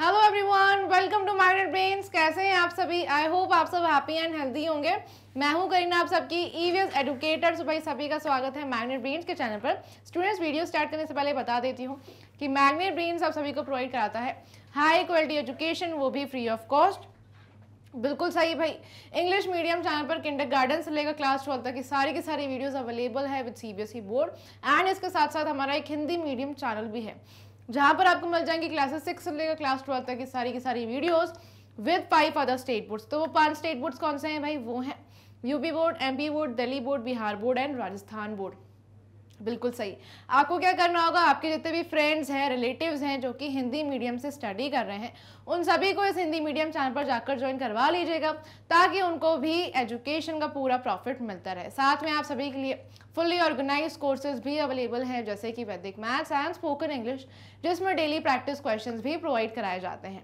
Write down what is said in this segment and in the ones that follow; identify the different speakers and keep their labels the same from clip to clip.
Speaker 1: Hello everyone welcome to minded brains कैसे हैं आप सभी आई होप आप सब हैप्पी एंड हेल्दी होंगे मैं हूं करीना आप सबकी ईवीएस e एडुकेटर सुबह सभी का स्वागत है मैग्नेट ब्रेन्स के चैनल पर स्टूडेंट्स वीडियो स्टार्ट करने से पहले बता देती हूं कि मैग्नेट ब्रेन्स आप सभी को प्रोवाइड कराता है हाई क्वालिटी एजुकेशन वो भी फ्री ऑफ कॉस्ट बिल्कुल सही भाई इंग्लिश मीडियम चैनल पर किंडर गार्डन से लेकर क्लास ट्वेल्व तक की सारी की सारी वीडियोस अवेलेबल है विद सीबीएसई बोर्ड एंड इसके साथ साथ हमारा एक हिंदी मीडियम चैनल भी है जहाँ पर आपको मिल जाएंगे क्लासेस सिक्स से लेकर क्लास ट्वेल्व तक की सारी की सारी videos with five other state boards तो वो पांच स्टेट बोर्ड्स कौन से हैं भाई वो हैं UP board MP board Delhi board Bihar board and Rajasthan board बिल्कुल सही आपको क्या करना होगा आपके जितने भी फ्रेंड्स हैं रिलेटिव्स हैं जो कि हिंदी मीडियम से स्टडी कर रहे हैं उन सभी को इस हिंदी मीडियम चैनल पर जाकर ज्वाइन करवा लीजिएगा ताकि उनको भी एजुकेशन का पूरा प्रॉफिट मिलता रहे साथ में आप सभी के लिए फुल्ली ऑर्गेनाइज कोर्सेज भी अवेलेबल हैं जैसे कि Vedic maths and spoken English जिसमें डेली प्रैक्टिस क्वेश्चन भी प्रोवाइड कराए जाते हैं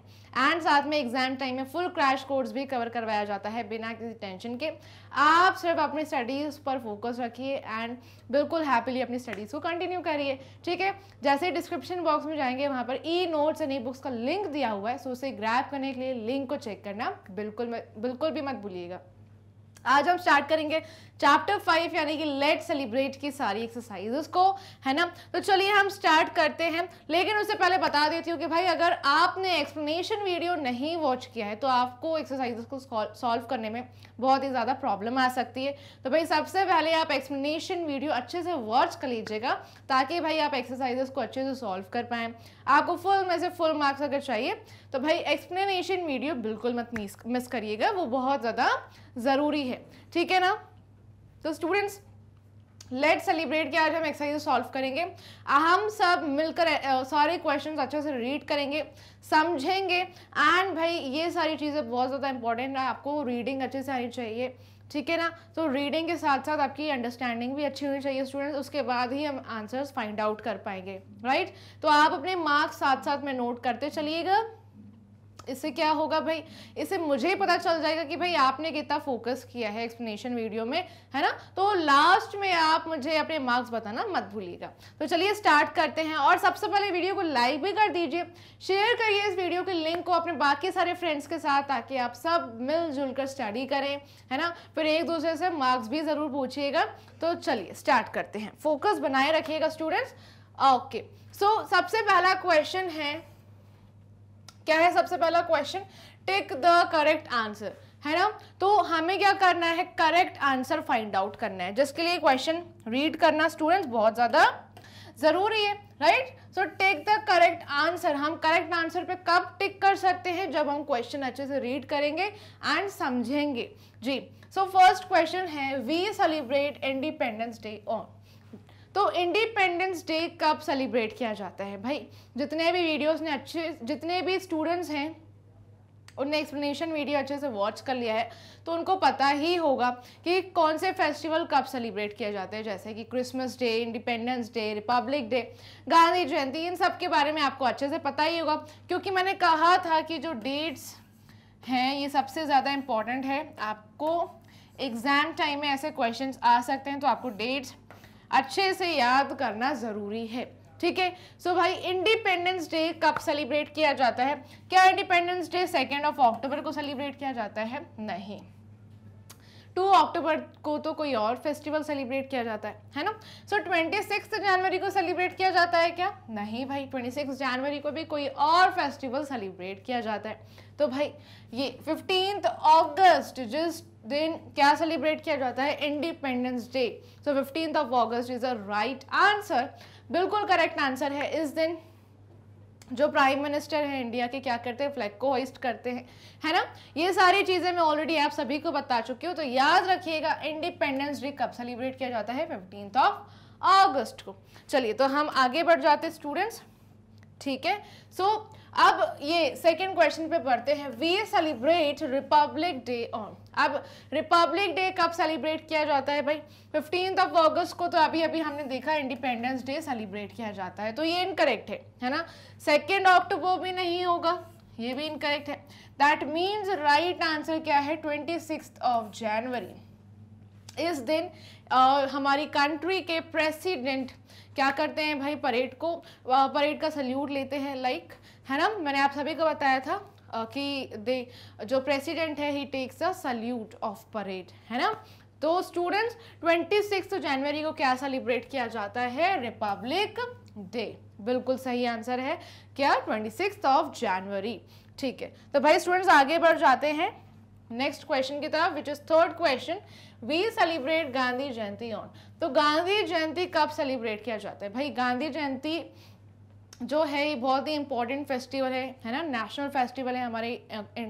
Speaker 1: एंड साथ में एग्जाम टाइम में फुल क्रैश कोर्स भी कवर करवाया जाता है बिना किसी टेंशन के आप सिर्फ अपनी स्टडीज़ पर फोकस रखिए एंड बिल्कुल हैप्पीली अपनी स्टडीज़ को कंटिन्यू करिए ठीक है जैसे डिस्क्रिप्शन बॉक्स में जाएंगे वहाँ पर e notes and E books का लिंक दिया हुआ है सो उसे ग्रैप करने के लिए लिंक को चेक करना बिल्कुल बिल्कुल भी मत भूलिएगा आज हम स्टार्ट करेंगे चैप्टर फाइव यानी कि लेट सेलिब्रेट की सारी एक्सरसाइज को है ना तो चलिए हम स्टार्ट करते हैं लेकिन उससे पहले बता देती हूँ कि भाई अगर आपने एक्सप्लेनेशन वीडियो नहीं वॉच किया है तो आपको एक्सरसाइज को सॉल्व करने में बहुत ही ज़्यादा प्रॉब्लम आ सकती है तो भाई सबसे पहले आप एक्सप्लेनेशन वीडियो अच्छे से वॉच कर लीजिएगा ताकि भाई आप एक्सरसाइजेस को अच्छे से सॉल्व कर पाएँ आपको फुल में से फुल मार्क्स अगर चाहिए तो भाई एक्सप्लेनेशन वीडियो बिल्कुल मत मिस मिस करिएगा वो बहुत ज़्यादा ज़रूरी है ठीक है ना तो स्टूडेंट्स लेट सेलिब्रेट के आज हम एक्सरसाइज सॉल्व करेंगे हम सब मिलकर सारे क्वेश्चंस अच्छे से रीड करेंगे समझेंगे एंड भाई ये सारी चीज़ें बहुत ज़्यादा इंपॉर्टेंट है आपको रीडिंग अच्छे से आनी चाहिए ठीक है ना तो रीडिंग के साथ साथ आपकी अंडरस्टैंडिंग भी अच्छी होनी चाहिए स्टूडेंट्स उसके बाद ही हम आंसर्स फाइंड आउट कर पाएंगे राइट तो आप अपने मार्क्स साथ साथ में नोट करते चलिएगा इससे क्या होगा भाई इससे मुझे पता चल जाएगा कि भाई आपने कितना फोकस किया है एक्सप्लेनेशन वीडियो में है ना तो लास्ट में आप मुझे अपने मार्क्स बताना मत भूलिएगा तो चलिए स्टार्ट करते हैं और सबसे पहले वीडियो को लाइक भी कर दीजिए शेयर करिए इस वीडियो के लिंक को अपने बाकी सारे फ्रेंड्स के साथ ताकि आप सब मिलजुल कर स्टडी करें है ना फिर एक दूसरे से मार्क्स भी ज़रूर पूछिएगा तो चलिए स्टार्ट करते हैं फोकस बनाए रखिएगा स्टूडेंट्स ओके सो सबसे पहला क्वेश्चन है क्या है सबसे पहला question take the correct answer है ना तो हमें क्या करना है करेक्ट आंसर फाइंड आउट करना है जिसके लिए क्वेश्चन रीड करना स्टूडेंट्स बहुत ज़्यादा ज़रूरी है right so take the correct answer हम करेक्ट आंसर पे कब टिक कर सकते हैं जब हम क्वेश्चन अच्छे से रीड करेंगे एंड समझेंगे जी सो फर्स्ट क्वेश्चन है we celebrate Independence Day on तो इंडिपेंडेंस डे कब सेलिब्रेट किया जाता है भाई जितने भी वीडियोस ने अच्छे जितने भी स्टूडेंट्स हैं उनने एक्सप्लेनेशन वीडियो अच्छे से वॉच कर लिया है तो उनको पता ही होगा कि कौन से फेस्टिवल कब सेलिब्रेट किया जाते हैं जैसे कि Christmas Day Independence Day Republic Day Gandhi Jayanti इन सब के बारे में आपको अच्छे से पता ही होगा क्योंकि मैंने कहा था कि जो डेट्स हैं ये सबसे ज़्यादा इम्पॉर्टेंट है आपको एग्ज़ाम टाइम में ऐसे क्वेश्चन आ सकते हैं तो आपको डेट्स अच्छे से याद करना ज़रूरी है ठीक है सो भाई इंडिपेंडेंस डे कब सेलिब्रेट किया जाता है क्या Independence Day second of October को सेलिब्रेट किया जाता है नहीं टू अक्टूबर को तो कोई और फेस्टिवल सेलिब्रेट किया जाता है है ना सो ट्वेंटी सिक्स जनवरी को सेलिब्रेट किया जाता है क्या नहीं भाई ट्वेंटी सिक्स जनवरी को भी कोई और फेस्टिवल सेलिब्रेट किया जाता है तो भाई ये फिफ्टींथ अगस्त जिस दिन क्या सेलिब्रेट किया जाता है independence day so fifteen of August is a right answer बिल्कुल करेक्ट आंसर है इस दिन जो प्राइम मिनिस्टर हैं इंडिया के क्या करते हैं फ्लैग को होइस्ट करते हैं है ना ये सारी चीज़ें मैं ऑलरेडी आप सभी को बता चुकी हूँ तो याद रखिएगा इंडिपेंडेंस डे कब सेलिब्रेट किया जाता है फिफ्टीन ऑफ अगस्त को चलिए तो हम आगे बढ़ जाते स्टूडेंट्स ठीक है सो अब ये सेकेंड क्वेश्चन पे पढ़ते हैं we celebrate republic day on अब रिपब्लिक डे कब सेलिब्रेट किया जाता है भाई फिफ्टीन ऑफ अगस्त को तो अभी अभी हमने देखा इंडिपेंडेंस डे सेलिब्रेट किया जाता है तो ये इनकरेक्ट है है ना सेकेंड अक्टूबर तो भी नहीं होगा ये भी इनकरेक्ट है दैट मीन्स राइट आंसर क्या है ट्वेंटी ऑफ जनवरी इस दिन आ, हमारी कंट्री के प्रेसिडेंट क्या करते हैं भाई परेड को परेड का सल्यूट लेते हैं लाइक है ना मैंने आप सभी को बताया था कि दे जो प्रेसिडेंट है he takes a salute of parade है ना तो स्टूडेंट्स ट्वेंटी सिक्स जनवरी को क्या सेलिब्रेट किया जाता है रिपब्लिक डे बिल्कुल सही आंसर है क्या ट्वेंटी सिक्स ऑफ जनवरी ठीक है तो भाई स्टूडेंट्स आगे बढ़ जाते हैं नेक्स्ट क्वेश्चन की तरफ which is third question we celebrate Gandhi Jayanti on तो गांधी जयंती कब सेलिब्रेट किया जाता है भाई गांधी जयंती जो है ये बहुत ही इम्पॉर्टेंट फेस्टिवल है है ना नेशनल फेस्टिवल है हमारे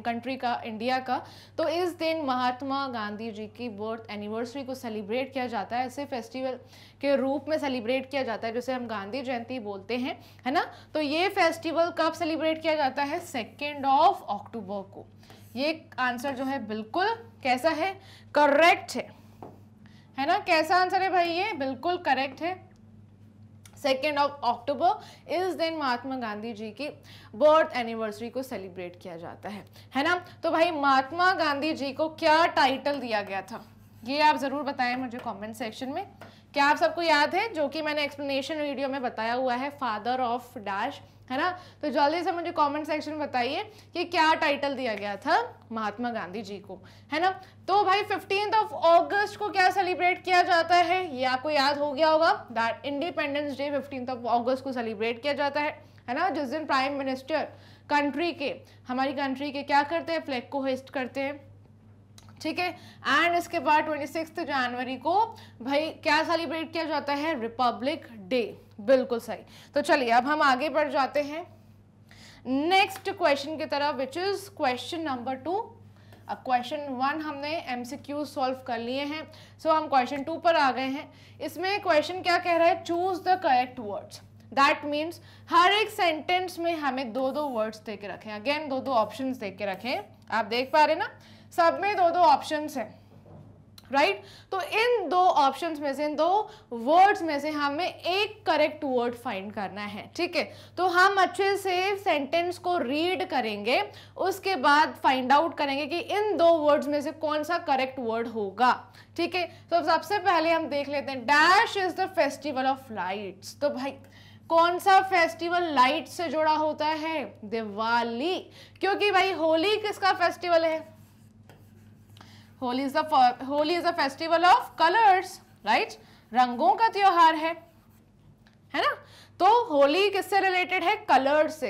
Speaker 1: कंट्री का इंडिया का तो इस दिन महात्मा गांधी जी की बर्थ एनिवर्सरी को सेलिब्रेट किया जाता है ऐसे फेस्टिवल के रूप में सेलिब्रेट किया जाता है जिसे हम गांधी जयंती बोलते हैं है ना तो ये फेस्टिवल कब सेलिब्रेट किया जाता है सेकेंड ऑफ अक्टूबर को ये आंसर जो है बिल्कुल कैसा है करेक्ट है है ना कैसा आंसर है भाई ये बिल्कुल करेक्ट है सेकेंड ऑफ अक्टूबर इस दिन महात्मा गांधी जी की बर्थ एनिवर्सरी को सेलिब्रेट किया जाता है है ना तो भाई महात्मा गांधी जी को क्या टाइटल दिया गया था ये आप ज़रूर बताएं मुझे कमेंट सेक्शन में क्या आप सबको याद है जो कि मैंने एक्सप्लेनेशन वीडियो में बताया हुआ है फादर ऑफ डैश है ना तो जल्दी से मुझे कमेंट सेक्शन में बताइए कि क्या टाइटल दिया गया था महात्मा गांधी जी को है ना तो भाई फिफ्टीन ऑफ ऑगस्ट को क्या सेलिब्रेट किया जाता है ये आपको याद हो गया होगा that independence day fifteen of August को सेलिब्रेट किया जाता है है ना जिस दिन प्राइम मिनिस्टर कंट्री के हमारी कंट्री के क्या करते हैं फ्लैग को होस्ट करते हैं ठीक है एंड इसके बाद ट्वेंटी सिक्स जनवरी को भाई क्या सेलिब्रेट किया जाता है रिपब्लिक डे बिल्कुल सही तो चलिए अब हम आगे बढ़ जाते हैं नेक्स्ट क्वेश्चन की तरफ which is question number two अब क्वेश्चन वन हमने एम सी क्यू सॉल्व कर लिए हैं सो so, हम क्वेश्चन टू पर आ गए हैं इसमें क्वेश्चन क्या कह रहा है choose the correct words that means हर एक सेंटेंस में हमें दो दो वर्ड्स दे के रखें अगेन दो दो ऑप्शन दे के रखें आप देख पा रहे ना सब में दो दो ऑप्शंस हैं राइट तो इन दो ऑप्शंस में से इन दो वर्ड्स में से हमें एक करेक्ट वर्ड फाइंड करना है ठीक है तो हम अच्छे से सेंटेंस को रीड करेंगे उसके बाद फाइंड आउट करेंगे कि इन दो वर्ड्स में से कौन सा करेक्ट वर्ड होगा ठीक है तो सबसे पहले हम देख लेते हैं dash is the festival of lights तो भाई कौन सा फेस्टिवल लाइट से जुड़ा होता है दिवाली क्योंकि भाई होली किसका फेस्टिवल है Holi is the Holi is a festival of colours right रंगों का त्योहार है है ना तो होली किससे रिलेटेड है कलर से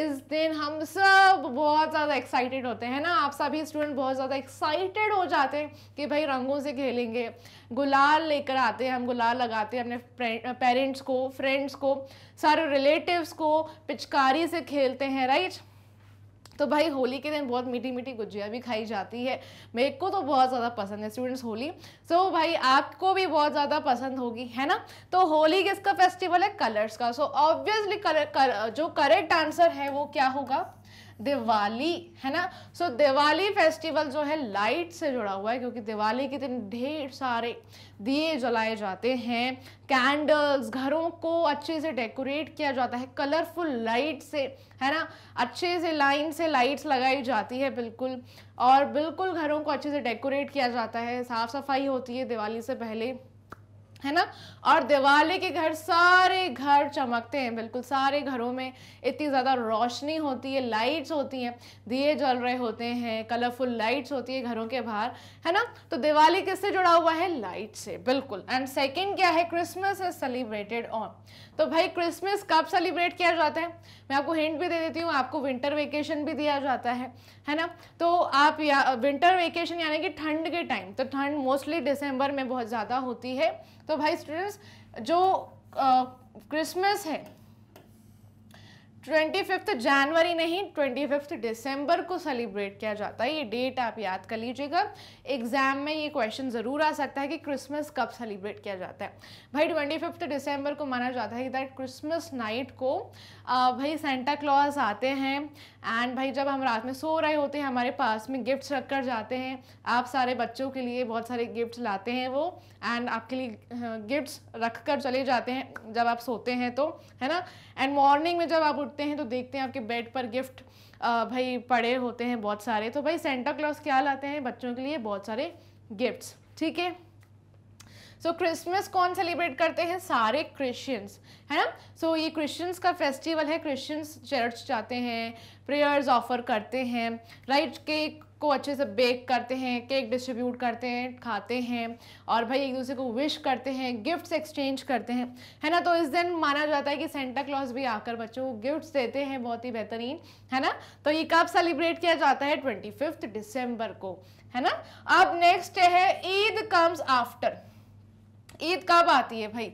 Speaker 1: इस दिन हम सब बहुत ज़्यादा एक्साइटेड होते हैं ना आप सभी स्टूडेंट बहुत ज़्यादा एक्साइटेड हो जाते हैं कि भाई रंगों से खेलेंगे गुलाल लेकर आते हैं हम गुलाल लगाते हैं अपने पेरेंट्स को फ्रेंड्स को सारे रिलेटिव्स को पिचकारी से खेलते हैं राइट तो भाई होली के दिन बहुत मीठी मीठी गुजिया भी खाई जाती है मेरे को तो बहुत ज़्यादा पसंद है स्टूडेंट्स होली सो so, भाई आपको भी बहुत ज़्यादा पसंद होगी है ना तो होली किसका फेस्टिवल है कलर्स का सो so, ऑब्वियसली कलर कर, जो करेक्ट आंसर है वो क्या होगा दिवाली है ना सो so, दिवाली फेस्टिवल जो है लाइट से जुड़ा हुआ है क्योंकि दिवाली के दिन ढेर सारे दिए जलाए जाते हैं कैंडल्स घरों को अच्छे से डेकोरेट किया जाता है कलरफुल लाइट से है ना अच्छे से लाइन से लाइट्स लगाई जाती है बिल्कुल और बिल्कुल घरों को अच्छे से डेकोरेट किया जाता है साफ़ सफाई होती है दिवाली से पहले है ना और दिवाली के घर सारे घर चमकते हैं बिल्कुल सारे घरों में इतनी ज़्यादा रोशनी होती है लाइट्स होती हैं दिए जल रहे होते हैं कलरफुल लाइट्स होती है घरों के बाहर है ना तो दिवाली किससे जुड़ा हुआ है लाइट से बिल्कुल एंड सेकंड क्या है क्रिसमस इज सेलिब्रेटेड ऑन तो भाई क्रिसमस कब सेलिब्रेट किया जाता है मैं आपको हिंट भी दे देती हूँ आपको विंटर वेकेशन भी दिया जाता है है ना तो आप या विंटर वेकेशन यानी कि ठंड के टाइम तो ठंड मोस्टली दिसंबर में बहुत ज़्यादा होती है तो भाई स्टूडेंट्स जो क्रिसमस है ट्वेंटी फिफ्थ जनवरी नहीं ट्वेंटी फिफ्थ दिसंबर को सेलिब्रेट किया जाता है ये डेट आप याद कर लीजिएगा एग्जाम में ये क्वेश्चन ज़रूर आ सकता है कि क्रिसमस कब सेलिब्रेट किया जाता है भाई ट्वेंटी फिफ्थ दिसंबर को माना जाता है कि दैट क्रिसमस नाइट को भाई सेंटा क्लॉज आते हैं एंड भाई जब हम रात में सो रहे होते हैं हमारे पास में गिफ्ट्स रख कर जाते हैं आप सारे बच्चों के लिए बहुत सारे गिफ्ट्स लाते हैं वो एंड आपके लिए गिफ्ट्स रख कर चले जाते हैं जब आप सोते हैं तो है ना एंड मॉर्निंग में जब आप उठ उठते हैं तो देखते हैं आपके बेड पर गिफ्ट भाई पड़े होते हैं बहुत सारे तो भाई सेंटा क्लॉज क्या लाते हैं बच्चों के लिए बहुत सारे गिफ्ट्स ठीक है सो क्रिसमस कौन सेलिब्रेट करते हैं सारे क्रिश्चियंस है ना सो so, ये क्रिश्चियंस का फेस्टिवल है क्रिश्चियंस चर्च जाते हैं प्रेयर्स ऑफर करते हैं राइट केक को अच्छे से बेक करते हैं केक डिस्ट्रीब्यूट करते हैं खाते हैं और भाई एक दूसरे को विश करते हैं गिफ्ट्स एक्सचेंज करते हैं है ना तो इस दिन माना जाता है कि सेंटा क्लॉज भी आकर बच्चों को गिफ्ट्स देते हैं बहुत ही बेहतरीन है ना तो ये कब सेलिब्रेट किया जाता है ट्वेंटी फिफ्थ दिसंबर को है ना अब नेक्स्ट है ईद कम्स आफ्टर ईद कब आती है भाई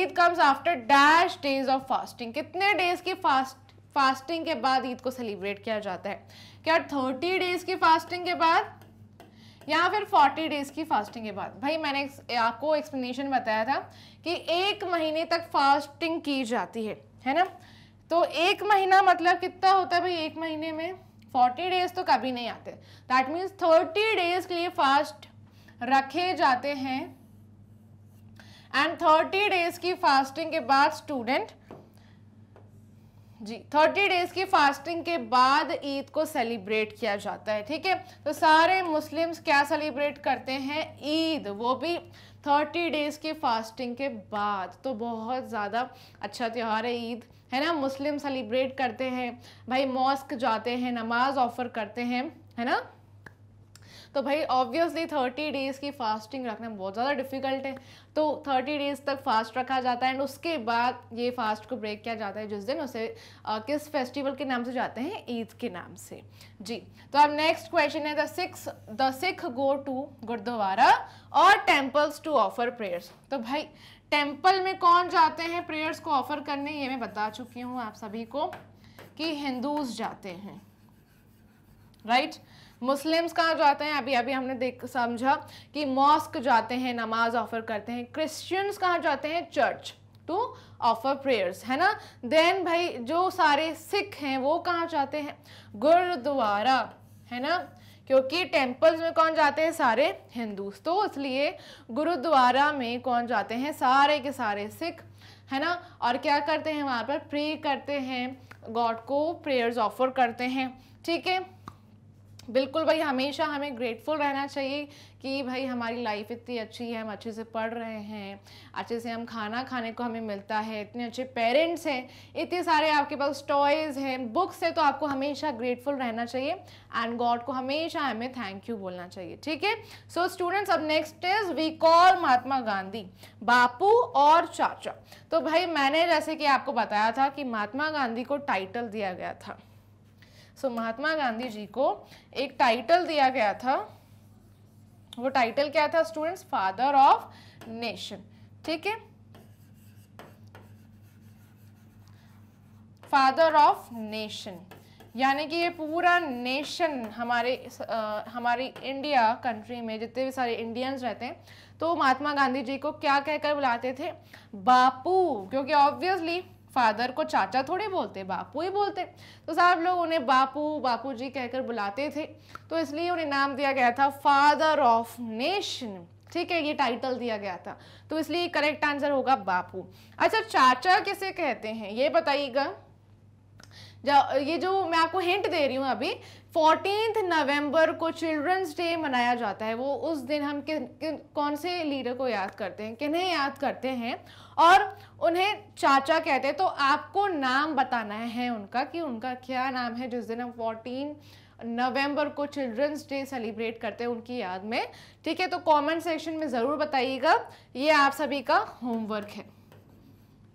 Speaker 1: Eid comes after dash days of fasting कितने डेज की फास्ट फास्टिंग के बाद ईद को सेलिब्रेट किया जाता है क्या थर्टी डेज की फास्टिंग के बाद या फिर 40 डेज की फास्टिंग के बाद भाई मैंने आपको एक्सप्लेनेशन बताया था कि एक महीने तक फास्टिंग की जाती है है ना तो एक महीना मतलब कितना होता है भाई एक महीने में 40 डेज तो कभी नहीं आते दैट मीन्स 30 डेज के लिए फास्ट रखे जाते हैं एंड थर्टी डेज की फास्टिंग के बाद स्टूडेंट जी थर्टी डेज की फास्टिंग के बाद ईद को सेलिब्रेट किया जाता है ठीक है तो सारे मुस्लिम्स क्या सेलिब्रेट करते हैं ईद वो भी थर्टी डेज़ की फास्टिंग के बाद तो बहुत ज़्यादा अच्छा त्यौहार है ईद है ना मुस्लिम सेलिब्रेट करते हैं भाई मॉस्क जाते हैं नमाज ऑफ़र करते हैं है ना तो भाई ऑब्वियसली थर्टी डेज़ की फास्टिंग रखना बहुत ज़्यादा डिफिकल्ट है तो थर्टी डेज़ तक फास्ट रखा जाता है एंड उसके बाद ये फास्ट को ब्रेक किया जाता है जिस दिन उसे आ, किस फेस्टिवल के नाम से जाते हैं ईद के नाम से जी तो अब नेक्स्ट क्वेश्चन है the six the Sikh go to gurudwara और टेम्पल्स टू ऑफर प्रेयर्स तो भाई टेम्पल में कौन जाते हैं प्रेयर्स को ऑफर करने ये मैं बता चुकी हूँ आप सभी को कि हिंदूज जाते हैं राइट right? मुस्लिम्स कहाँ जाते हैं अभी अभी हमने देख समझा कि मॉस्क जाते हैं नमाज ऑफर करते हैं क्रिश्चियंस कहाँ जाते हैं चर्च टू ऑफर प्रेयर्स है ना देन भाई जो सारे सिख हैं वो कहाँ जाते हैं गुरुद्वारा है ना क्योंकि टेम्पल्स में कौन जाते हैं सारे हिंदू तो इसलिए गुरुद्वारा में कौन जाते हैं सारे के सारे सिख है ना और क्या करते हैं वहाँ पर प्रे करते हैं गॉड को प्रेयर्स ऑफर करते हैं ठीक है बिल्कुल भाई हमेशा हमें ग्रेटफुल रहना चाहिए कि भाई हमारी लाइफ इतनी अच्छी है हम अच्छे से पढ़ रहे हैं अच्छे से हम खाना खाने को हमें मिलता है इतने अच्छे पेरेंट्स हैं इतने सारे आपके पास टॉयज़ हैं बुक्स हैं तो आपको हमेशा ग्रेटफुल रहना चाहिए एंड गॉड को हमेशा हमें थैंक यू बोलना चाहिए ठीक है सो स्टूडेंट्स अब next is we call Mahatma Gandhi Bapu और चाचा तो भाई मैंने जैसे कि आपको बताया था कि महात्मा गांधी को टाइटल दिया गया था सो so, महात्मा गांधी जी को एक टाइटल दिया गया था वो टाइटल क्या था स्टूडेंट्स फादर ऑफ नेशन ठीक है फादर ऑफ नेशन यानी कि ये पूरा नेशन हमारे आ, हमारी इंडिया कंट्री में जितने भी सारे इंडियंस रहते हैं तो महात्मा गांधी जी को क्या कहकर बुलाते थे बापू क्योंकि ऑब्वियसली फादर को चाचा थोड़े बोलते बापू ही बोलते तो सब लोग उन्हें बापू बापू जी कहकर बुलाते थे तो इसलिए उन्हें नाम दिया गया था फादर ऑफ नेशन ठीक है ये टाइटल दिया गया था तो इसलिए करेक्ट आंसर होगा बापू अच्छा चाचा किसे कहते हैं ये बताइएगा ये जो मैं आपको हिंट दे रही हूँ अभी फोर्टीन नवंबर को चिल्ड्रंस डे मनाया जाता है वो उस दिन हम किन कि, कौन से लीडर को याद करते हैं किन्हें याद करते हैं और उन्हें चाचा कहते हैं तो आपको नाम बताना है उनका कि उनका क्या नाम है जिस दिन हम फोर्टीन नवंबर को चिल्ड्रंस डे सेलिब्रेट करते हैं उनकी याद में ठीक है तो कमेंट सेक्शन में ज़रूर बताइएगा ये आप सभी का होमवर्क है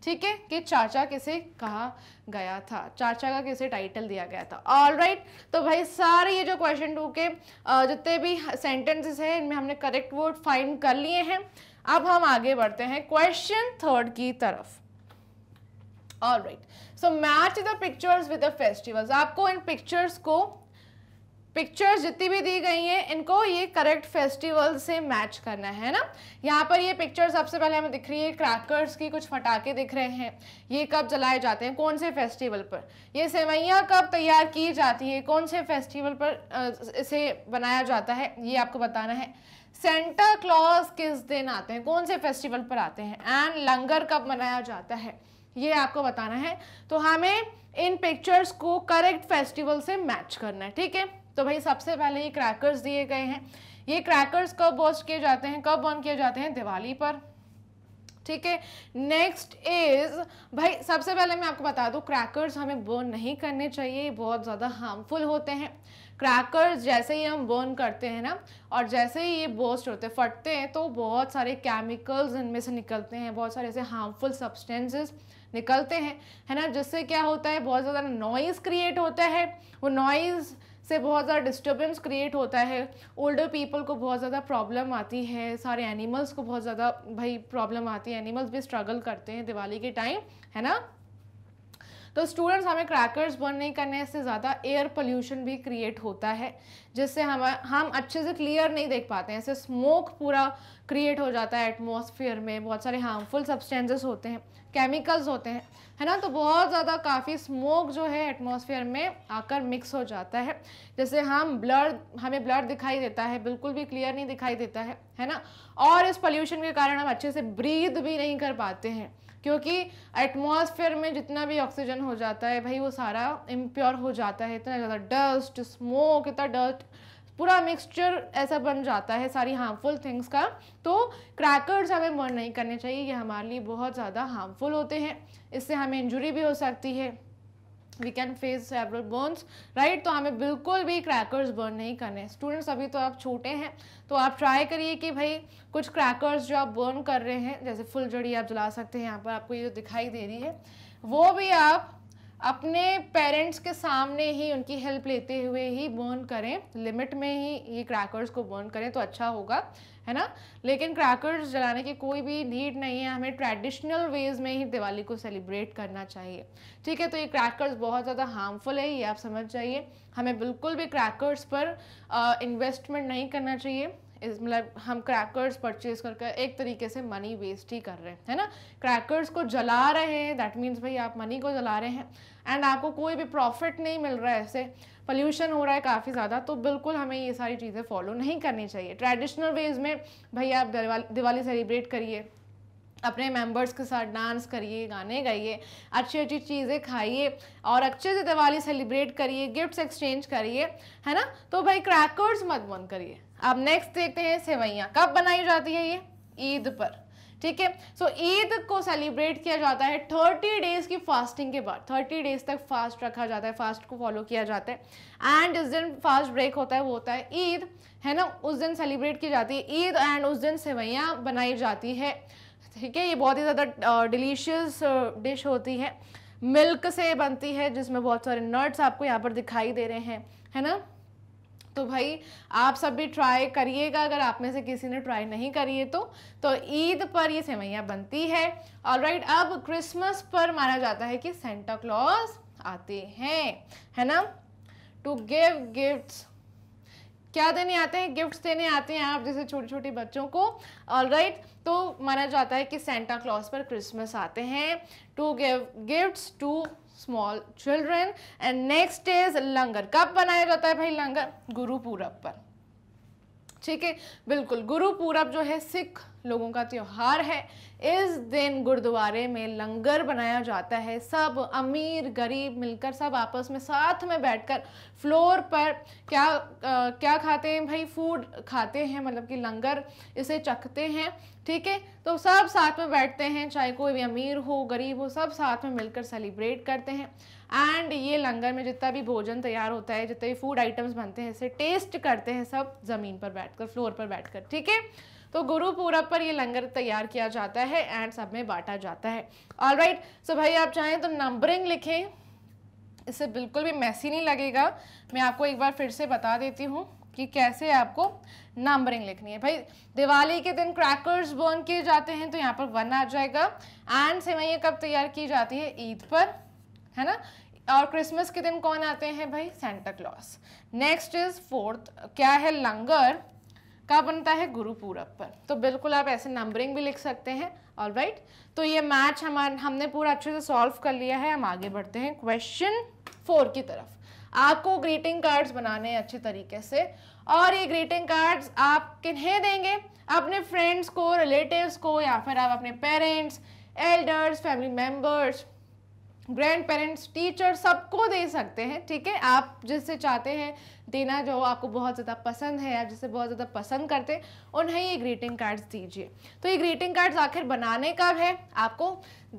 Speaker 1: ठीक है कि चाचा किसे कहा गया था चाचा का किसे टाइटल दिया गया था ऑल राइट right, तो भाई सारे ये जो क्वेश्चन टू के जितने भी सेंटेंसेस हैं इनमें हमने करेक्ट वर्ड फाइंड कर लिए हैं अब हम आगे बढ़ते हैं क्वेश्चन थर्ड की तरफ all right so match the pictures with the festivals आपको इन पिक्चर्स को पिक्चर्स जितनी भी दी गई हैं इनको ये करेक्ट फेस्टिवल से मैच करना है ना यहाँ पर ये पिक्चर सबसे पहले हमें दिख रही है क्रैकर्स की कुछ फटाके दिख रहे हैं ये कब जलाए जाते हैं कौन से फेस्टिवल पर ये सेवैयाँ कब तैयार की जाती है कौन से फेस्टिवल पर इसे बनाया जाता है ये आपको बताना है सेंटा क्लॉज किस दिन आते हैं कौन से फेस्टिवल पर आते हैं एंड लंगर कब मनाया जाता है ये आपको बताना है तो हमें इन पिक्चर्स को करेक्ट फेस्टिवल से मैच करना है ठीक है तो भाई सबसे पहले ये क्रैकर्स दिए गए हैं ये क्रैकर्स कब बोस्ट किए जाते हैं कब बर्न किए जाते हैं दिवाली पर ठीक है नेक्स्ट इज भाई सबसे पहले मैं आपको बता दूं क्रैकर्स हमें बर्न नहीं करने चाहिए बहुत ज़्यादा हार्मफुल होते हैं क्रैकर्स जैसे ही हम बर्न करते हैं ना और जैसे ही ये बोस्ट होते फटते हैं तो बहुत सारे केमिकल्स इनमें से निकलते हैं बहुत सारे ऐसे हार्मफुल सब्सटेंसेस निकलते हैं है ना जिससे क्या होता है बहुत ज़्यादा नॉइज़ क्रिएट होता है वो नॉइज़ से बहुत ज़्यादा डिस्टर्बेंस क्रिएट होता है ओल्डर पीपल को बहुत ज़्यादा प्रॉब्लम आती है सारे एनिमल्स को बहुत ज़्यादा भाई प्रॉब्लम आती है एनिमल्स भी स्ट्रगल करते हैं दिवाली के टाइम है ना तो स्टूडेंट्स हमें क्रैकर्स बर्न नहीं करने से ज़्यादा एयर पोल्यूशन भी क्रिएट होता है जिससे हम हम अच्छे से क्लियर नहीं देख पाते हैं ऐसे स्मोक पूरा क्रिएट हो जाता है एटमोसफियर में बहुत सारे हार्मफुल सब्सटेंसेस होते हैं केमिकल्स होते हैं है ना तो बहुत ज़्यादा काफ़ी स्मोक जो है एटमॉस्फेयर में आकर मिक्स हो जाता है जैसे हम ब्लड हमें ब्लड दिखाई देता है बिल्कुल भी क्लियर नहीं दिखाई देता है है ना और इस पोल्यूशन के कारण हम अच्छे से ब्रीद भी नहीं कर पाते हैं क्योंकि एटमॉस्फेयर में जितना भी ऑक्सीजन हो जाता है भाई वो सारा इम्प्योर हो जाता है इतना ज़्यादा डस्ट स्मोक इतना डस्ट पूरा मिक्सचर ऐसा बन जाता है सारी हार्मफुल थिंग्स का तो क्रैकर्स हमें बर्न नहीं करने चाहिए ये हमारे लिए बहुत ज़्यादा हार्मफुल होते हैं इससे हमें इंजुरी भी हो सकती है we can face several burns right तो हमें बिल्कुल भी क्रैकर्स बर्न नहीं करने स्टूडेंट्स अभी तो आप छोटे हैं तो आप ट्राई करिए कि भाई कुछ क्रैकर्स जो आप बर्न कर रहे हैं जैसे फुलझड़ी आप जला सकते हैं यहाँ पर आपको ये जो दिखाई दे रही है वो भी आप अपने पेरेंट्स के सामने ही उनकी हेल्प लेते हुए ही बर्न करें लिमिट में ही ये क्रैकर्स को बर्न करें तो अच्छा होगा है ना लेकिन क्रैकर्स जलाने की कोई भी नीड नहीं है हमें ट्रेडिशनल वेज में ही दिवाली को सेलिब्रेट करना चाहिए ठीक है तो ये क्रैकर्स बहुत ज़्यादा हार्मफुल है ये आप समझ जाइए हमें बिल्कुल भी क्रैकर्स पर इन्वेस्टमेंट नहीं करना चाहिए इस मतलब हम क्रैकर्स परचेज करके एक तरीके से मनी वेस्ट ही कर रहे हैं है ना क्रैकर्स को जला रहे हैं दैट मीन्स भाई आप मनी को जला रहे हैं एंड आपको कोई भी प्रॉफिट नहीं मिल रहा है ऐसे पोल्यूशन हो रहा है काफ़ी ज़्यादा तो बिल्कुल हमें ये सारी चीज़ें फॉलो नहीं करनी चाहिए ट्रेडिशनल वेज में भाई आप दिवाली सेलिब्रेट करिए अपने मेंबर्स के साथ डांस करिए गाने गाइए अच्छी अच्छी चीज़ें खाइए और अच्छे से दिवाली सेलिब्रेट करिए गिफ्ट्स एक्सचेंज करिए है ना तो भाई क्रैकर्स मत बंद करिए अब नेक्स्ट देखते हैं सेवैयाँ कब बनाई जाती है ये ईद पर ठीक है सो ईद को सेलिब्रेट किया जाता है थर्टी डेज की फास्टिंग के बाद थर्टी डेज तक फास्ट रखा जाता है फास्ट को फॉलो किया जाता है एंड जिस दिन फास्ट ब्रेक होता है वो होता है ईद है ना उस दिन सेलिब्रेट की जाती है ईद एंड उस दिन सेवैयाँ बनाई जाती है ठीक है ये बहुत ही ज़्यादा डिलीशियस डिश होती है मिल्क से बनती है जिसमें बहुत सारे नट्स आपको यहाँ पर दिखाई दे रहे हैं है ना तो भाई आप सब भी ट्राई करिएगा अगर आप में से किसी ने ट्राई नहीं करी है तो तो ईद पर ये सेवैयाँ बनती है और राइट अब क्रिसमस पर माना जाता है कि सेंटा क्लॉज आते हैं है ना टू गिव गिफ्ट क्या देने आते हैं गिफ्ट्स देने आते हैं आप जैसे छोटे छोटे बच्चों को ऑल राइट right, तो माना जाता है कि सेंटा क्लॉज पर क्रिसमस आते हैं to give gifts to small children and next is langar कब बनाया जाता है भाई लंगर गुरु पूरब पर ठीक है बिल्कुल गुरु पूरब जो है सिख लोगों का त्यौहार है इस दिन गुरुद्वारे में लंगर बनाया जाता है सब अमीर गरीब मिलकर सब आपस में साथ में बैठकर फ्लोर पर क्या आ, क्या खाते हैं भाई फूड खाते हैं मतलब कि लंगर इसे चखते हैं ठीक है तो सब साथ में बैठते हैं चाहे कोई भी अमीर हो गरीब हो सब साथ में मिलकर सेलिब्रेट करते हैं एंड ये लंगर में जितना भी भोजन तैयार होता है जितने भी फूड आइटम्स बनते हैं इसे टेस्ट करते हैं सब ज़मीन पर बैठकर फ्लोर पर बैठकर ठीक है तो गुरु पूरब पर ये लंगर तैयार किया जाता है एंड सब में बांटा जाता है ऑल राइट सो भाई आप चाहें तो नंबरिंग लिखें इससे बिल्कुल भी मैसी नहीं लगेगा मैं आपको एक बार फिर से बता देती हूँ कि कैसे आपको नंबरिंग लिखनी है भाई दिवाली के दिन क्रैकर्स बर्न किए जाते हैं तो यहाँ पर वन आ जाएगा एंड सेवैया कब तैयार की जाती है ईद पर है ना और क्रिसमस के दिन कौन आते हैं भाई Santa Claus next is fourth क्या है लंगर का बनता है गुरु पूरब पर तो बिल्कुल आप ऐसे नंबरिंग भी लिख सकते हैं ऑल राइट right? तो ये मैच हमारे हमने पूरा अच्छे से सॉल्व कर लिया है हम आगे बढ़ते हैं क्वेश्चन फोर की तरफ आपको ग्रीटिंग कार्ड्स बनाने हैं अच्छे तरीके से और ये ग्रीटिंग कार्ड्स आप किन्हें देंगे अपने फ्रेंड्स को रिलेटिव्स को या फिर आप अपने parents elders family members grandparents teacher सबको दे सकते हैं ठीक है आप जिससे चाहते हैं देना जो आपको बहुत ज़्यादा पसंद है या जिसे बहुत ज़्यादा पसंद करते हैं उन्हें ये ग्रीटिंग कार्ड्स दीजिए तो ये ग्रीटिंग कार्ड्स आखिर बनाने का है आपको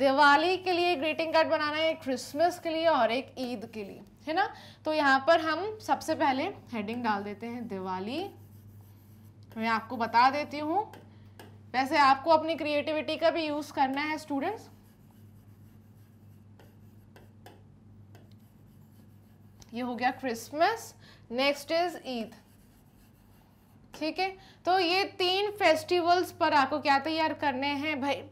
Speaker 1: दिवाली के लिए ग्रीटिंग कार्ड बनाना है क्रिसमस के लिए और एक ईद के लिए है ना तो यहाँ पर हम सबसे पहले हेडिंग डाल देते हैं दिवाली तो मैं आपको बता देती हूँ वैसे आपको अपनी क्रिएटिविटी का भी यूज़ करना है स्टूडेंट्स ये हो गया क्रिसमस नेक्स्ट इज ईद ठीक है तो ये तीन फेस्टिवल्स पर आपको क्या तैयार करने हैं भाई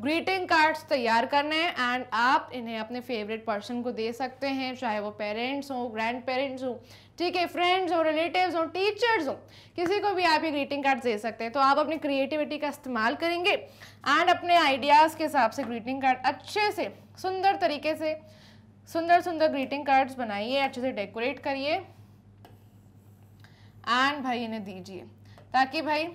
Speaker 1: ग्रीटिंग कार्ड्स तैयार करने हैं एंड आप इन्हें अपने फेवरेट पर्सन को दे सकते हैं चाहे वो पेरेंट्स हो ग्रैंड पेरेंट्स हो ठीक है फ्रेंड्स हो रिलेटिव्स हो टीचर्स हो किसी को भी आप ये ग्रीटिंग कार्ड दे सकते हैं तो आप अपनी क्रिएटिविटी का इस्तेमाल करेंगे एंड अपने आइडियाज़ के हिसाब से ग्रीटिंग कार्ड अच्छे से सुंदर तरीके से सुंदर सुंदर ग्रीटिंग कार्ड्स बनाइए अच्छे से डेकोरेट करिए एंड भाई इन्हें दीजिए ताकि भाई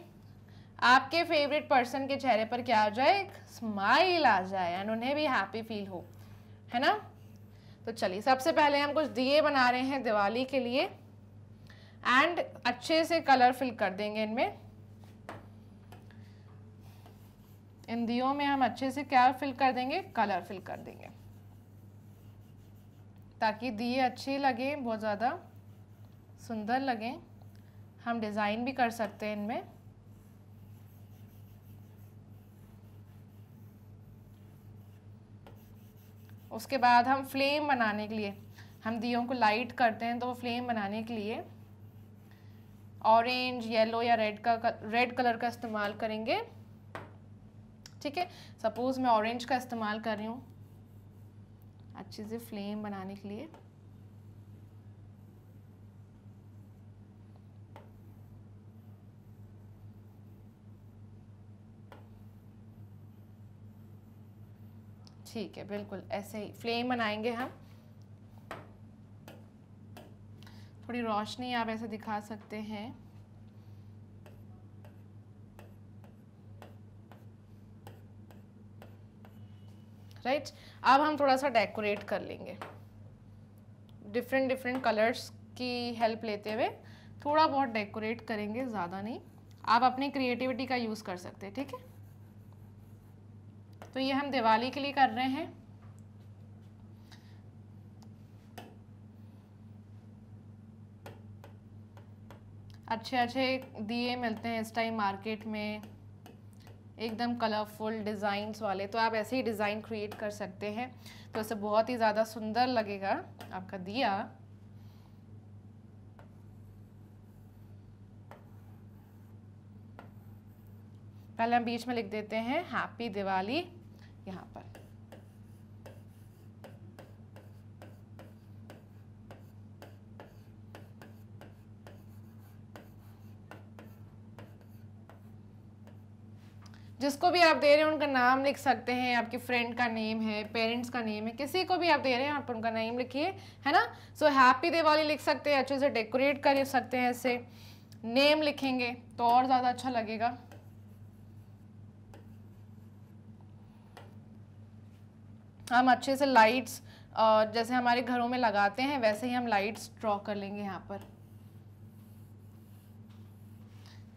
Speaker 1: आपके फेवरेट पर्सन के चेहरे पर क्या आ जाए एक स्माइल आ जाए एंड उन्हें भी हैप्पी फील हो है ना तो चलिए सबसे पहले हम कुछ दिए बना रहे हैं दिवाली के लिए एंड अच्छे से कलर फिल कर देंगे इनमें इन दियों में हम अच्छे से क्या फिल कर देंगे कलर फिल कर देंगे ताकि दिए अच्छे लगे बहुत ज़्यादा सुंदर लगें हम डिज़ाइन भी कर सकते हैं इनमें उसके बाद हम फ्लेम बनाने के लिए हम दियों को लाइट करते हैं तो वो फ्लेम बनाने के लिए ऑरेंज येलो या रेड का रेड कलर का इस्तेमाल करेंगे ठीक है सपोज़ मैं ऑरेंज का इस्तेमाल कर रही हूँ अच्छे से फ्लेम बनाने के लिए ठीक है बिल्कुल ऐसे ही फ्लेम बनाएंगे हम थोड़ी रोशनी आप ऐसे दिखा सकते हैं राइट right? अब हम थोड़ा सा डेकोरेट कर लेंगे डिफरेंट डिफरेंट कलर्स की हेल्प लेते हुए थोड़ा बहुत डेकोरेट करेंगे ज़्यादा नहीं आप अपनी क्रिएटिविटी का यूज़ कर सकते हैं ठीक है तो ये हम दिवाली के लिए कर रहे हैं अच्छे अच्छे दिए मिलते हैं इस टाइम मार्केट में एकदम कलरफुल डिज़ाइंस वाले तो आप ऐसे ही डिज़ाइन क्रिएट कर सकते हैं तो इसे बहुत ही ज़्यादा सुंदर लगेगा आपका दिया पहले हम बीच में लिख देते हैं हैप्पी दिवाली यहाँ पर जिसको भी आप दे रहे हैं उनका नाम लिख सकते हैं आपके फ्रेंड का नेम है पेरेंट्स का नेम है किसी को भी आप दे रहे हैं आप उनका नेम लिखिए है ना सो हैप्पी दिवाली लिख सकते हैं अच्छे से डेकोरेट कर सकते हैं ऐसे नेम लिखेंगे तो और ज़्यादा अच्छा लगेगा हम अच्छे से लाइट्स जैसे हमारे घरों में लगाते हैं वैसे ही हम लाइट्स ड्रॉ कर लेंगे यहाँ पर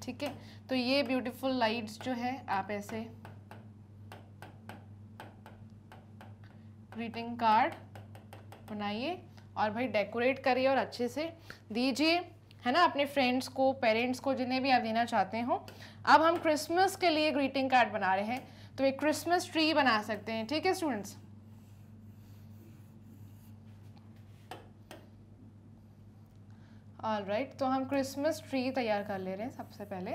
Speaker 1: ठीक है तो ये ब्यूटीफुल लाइट्स जो है आप ऐसे ग्रीटिंग कार्ड बनाइए और भाई डेकोरेट करिए और अच्छे से दीजिए है ना अपने फ्रेंड्स को पेरेंट्स को जिन्हें भी आप देना चाहते हो अब हम क्रिसमस के लिए ग्रीटिंग कार्ड बना रहे हैं तो एक क्रिसमस ट्री बना सकते हैं ठीक है स्टूडेंट्स ऑल राइट तो हम क्रिसमस ट्री तैयार कर ले रहे हैं सबसे पहले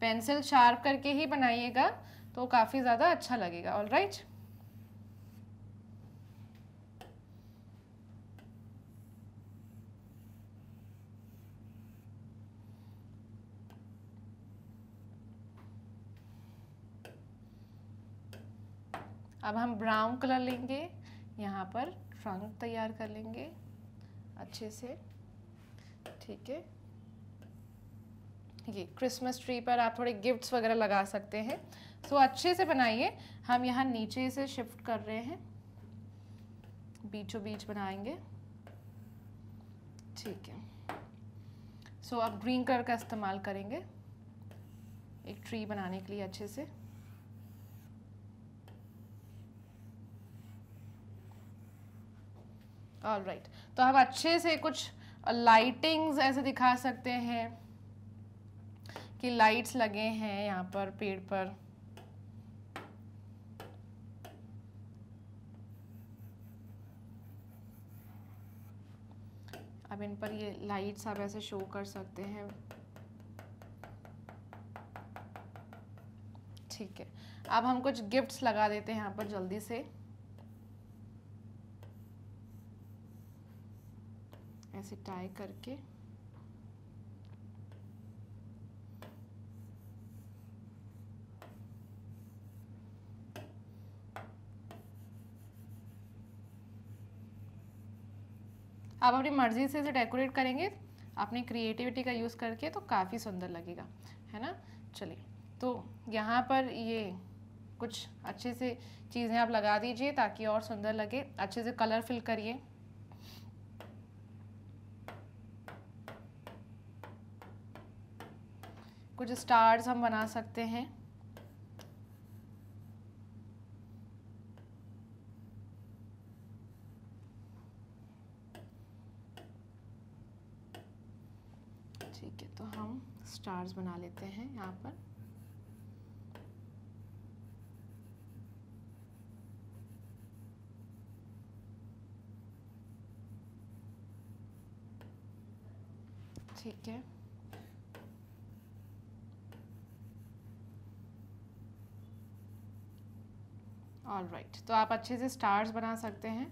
Speaker 1: पेंसिल शार्प करके ही बनाइएगा तो काफ़ी ज़्यादा अच्छा लगेगा ऑल राइट right? अब हम ब्राउन कलर लेंगे यहाँ पर ट्रंक तैयार कर लेंगे अच्छे से ठीक है ये क्रिसमस ट्री पर आप थोड़े गिफ्ट्स वगैरह लगा सकते हैं सो so, अच्छे से बनाइए हम यहाँ नीचे से शिफ्ट कर रहे हैं बीचों बीच बनाएंगे ठीक है सो so, आप ग्रीन कलर का इस्तेमाल करेंगे एक ट्री बनाने के लिए अच्छे से ऑल राइट right. तो आप अच्छे से कुछ लाइटिंग्स ऐसे दिखा सकते हैं कि लाइट्स लगे हैं यहाँ पर पेड़ पर अब इन पर ये लाइट्स आप ऐसे शो कर सकते हैं ठीक है अब हम कुछ गिफ्ट्स लगा देते हैं यहाँ पर जल्दी से ऐसे टाई करके आप अपनी मर्ज़ी से इसे डेकोरेट करेंगे अपनी क्रिएटिविटी का यूज़ करके तो काफ़ी सुंदर लगेगा है ना चलिए तो यहाँ पर ये कुछ अच्छे से चीज़ें आप लगा दीजिए ताकि और सुंदर लगे अच्छे से कलर फिल करिए कुछ स्टार्स हम बना सकते हैं ठीक है तो हम स्टार्स बना लेते हैं यहाँ पर ठीक है ऑल राइट right. तो आप अच्छे से स्टार्स बना सकते हैं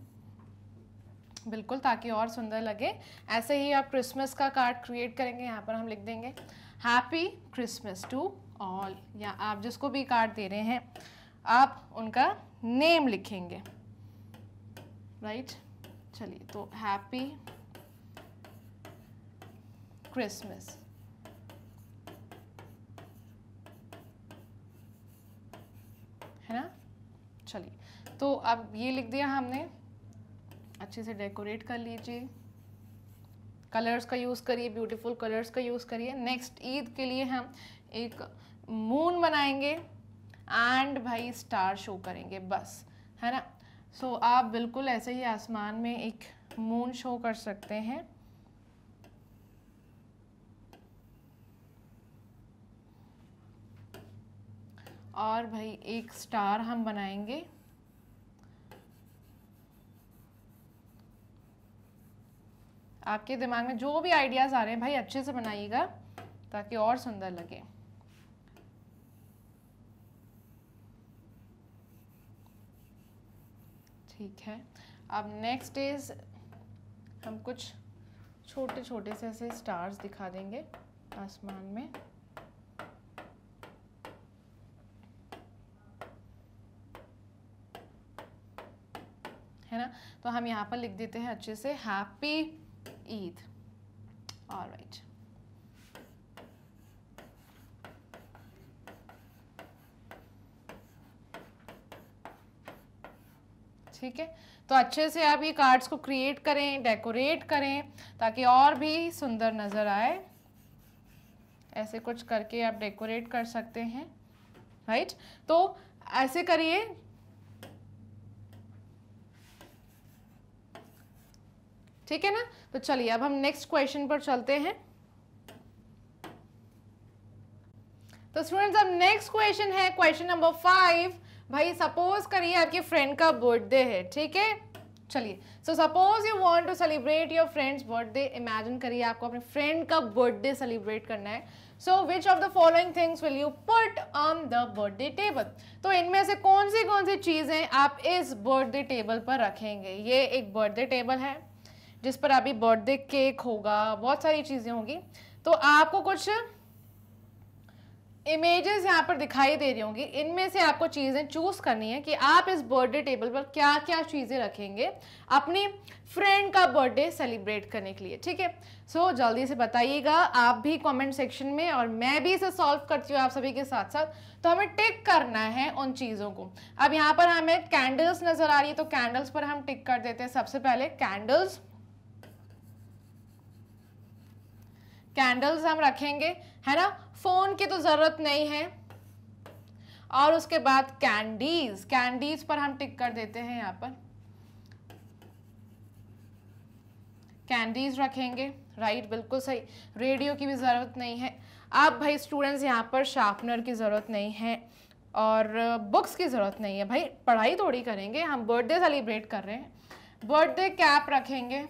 Speaker 1: बिल्कुल ताकि और सुंदर लगे ऐसे ही आप क्रिसमस का कार्ड क्रिएट करेंगे यहाँ पर हम लिख देंगे हैप्पी क्रिसमस टू ऑल या आप जिसको भी कार्ड दे रहे हैं आप उनका नेम लिखेंगे राइट right? चलिए तो हैप्पी क्रिसमस है ना चलिए तो अब ये लिख दिया हमने अच्छे से डेकोरेट कर लीजिए कलर्स का यूज़ करिए ब्यूटीफुल कलर्स का यूज़ करिए नेक्स्ट ईद के लिए हम एक मून बनाएंगे एंड भाई स्टार शो करेंगे बस है ना सो so, आप बिल्कुल ऐसे ही आसमान में एक मून शो कर सकते हैं और भाई एक स्टार हम बनाएंगे आपके दिमाग में जो भी आइडियाज़ आ रहे हैं भाई अच्छे से बनाइएगा ताकि और सुंदर लगे ठीक है अब नेक्स्ट इज हम कुछ छोटे छोटे से ऐसे स्टार्स दिखा देंगे आसमान में है ना तो हम यहाँ पर लिख देते हैं अच्छे से हैप्पी ईद और राइट ठीक है तो अच्छे से आप ये कार्ड्स को क्रिएट करें डेकोरेट करें ताकि और भी सुंदर नज़र आए ऐसे कुछ करके आप डेकोरेट कर सकते हैं राइट तो ऐसे करिए ठीक है ना तो चलिए अब हम नेक्स्ट क्वेश्चन पर चलते हैं तो स्टूडेंट्स अब नेक्स्ट क्वेश्चन है क्वेश्चन नंबर फाइव भाई सपोज करिए आपके फ्रेंड का बर्थडे है ठीक है चलिए so suppose you want to celebrate your friend's birthday imagine करिए आपको अपने फ्रेंड का बर्थडे सेलिब्रेट करना है so which of the following things will you put on the birthday table तो इनमें से कौन सी कौन सी चीज़ें आप इस बर्थडे टेबल पर रखेंगे ये एक बर्थडे टेबल है जिस पर अभी बर्थडे केक होगा बहुत सारी चीज़ें होंगी तो आपको कुछ इमेजेस यहाँ पर दिखाई दे रही होंगी इनमें से आपको चीज़ें चूज़ करनी है कि आप इस बर्थडे टेबल पर क्या क्या चीज़ें रखेंगे अपनी फ्रेंड का बर्थडे सेलिब्रेट करने के लिए ठीक है सो जल्दी से बताइएगा आप भी कमेंट सेक्शन में और मैं भी इसे सॉल्व करती हूँ आप सभी के साथ साथ तो हमें टिक करना है उन चीज़ों को अब यहाँ पर हमें कैंडल्स नज़र आ रही है तो कैंडल्स पर हम टिक कर देते हैं सबसे पहले कैंडल्स कैंडल्स हम रखेंगे है ना फ़ोन की तो ज़रूरत नहीं है और उसके बाद कैंडीज़ कैंडीज़ पर हम टिक कर देते हैं यहाँ पर कैंडीज़ रखेंगे राइट बिल्कुल सही रेडियो की भी ज़रूरत नहीं है आप भाई स्टूडेंट्स यहाँ पर शार्पनर की ज़रूरत नहीं है और बुक्स की ज़रूरत नहीं है भाई पढ़ाई थोड़ी करेंगे हम बर्थडे सेलिब्रेट कर रहे हैं बर्थडे कैप रखेंगे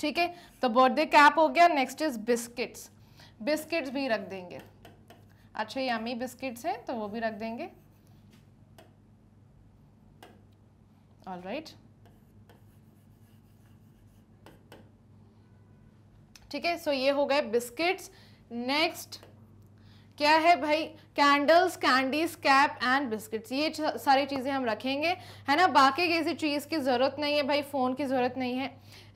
Speaker 1: ठीक है तो बर्थडे कैप हो गया नेक्स्ट इज बिस्किट्स बिस्किट्स भी रख देंगे अच्छे यामी बिस्किट्स हैं तो वो भी रख देंगे ऑल राइट ठीक है सो ये हो गए बिस्किट्स नेक्स्ट क्या है भाई candles candies cap and biscuits ये सारी चीज़ें हम रखेंगे है ना बाकी किसी चीज़ की ज़रूरत नहीं है भाई फ़ोन की ज़रूरत नहीं है